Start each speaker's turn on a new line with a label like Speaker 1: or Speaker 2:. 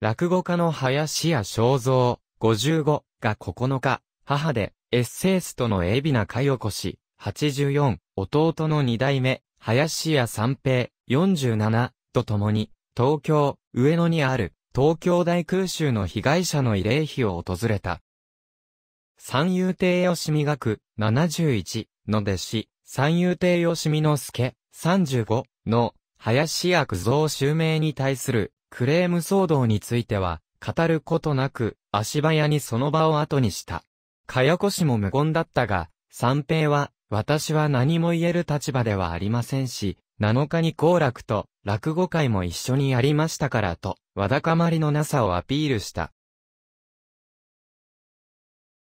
Speaker 1: 落語家の林家正蔵、55が9日、母で、エッセイストの海老名かよこし、84、弟の二代目、林家三平、47、と共に、東京、上野にある、東京大空襲の被害者の慰霊碑を訪れた。三遊亭吉見学、71、の弟子、三遊亭吉見之助、35、の、林家九蔵襲名に対する、クレーム騒動については、語ることなく、足早にその場を後にした。かやこ氏も無言だったが、三平は、私は何も言える立場ではありませんし、7日に幸楽と落語会も一緒にやりましたからと、
Speaker 2: わだかまりのなさをアピールした。